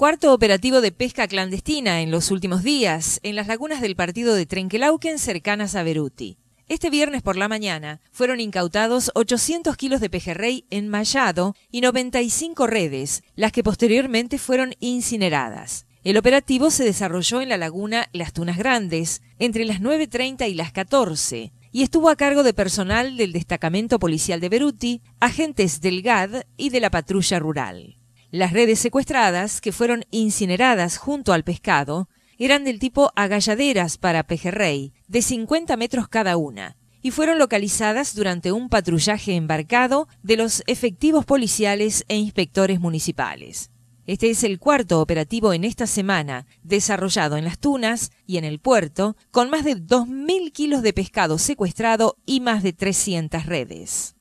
Cuarto operativo de pesca clandestina en los últimos días, en las lagunas del partido de Trenquelauquen cercanas a Beruti. Este viernes por la mañana fueron incautados 800 kilos de pejerrey enmayado y 95 redes, las que posteriormente fueron incineradas. El operativo se desarrolló en la laguna Las Tunas Grandes entre las 9.30 y las 14 y estuvo a cargo de personal del destacamento policial de Beruti, agentes del GAD y de la patrulla rural. Las redes secuestradas, que fueron incineradas junto al pescado, eran del tipo agalladeras para pejerrey, de 50 metros cada una, y fueron localizadas durante un patrullaje embarcado de los efectivos policiales e inspectores municipales. Este es el cuarto operativo en esta semana, desarrollado en las tunas y en el puerto, con más de 2.000 kilos de pescado secuestrado y más de 300 redes.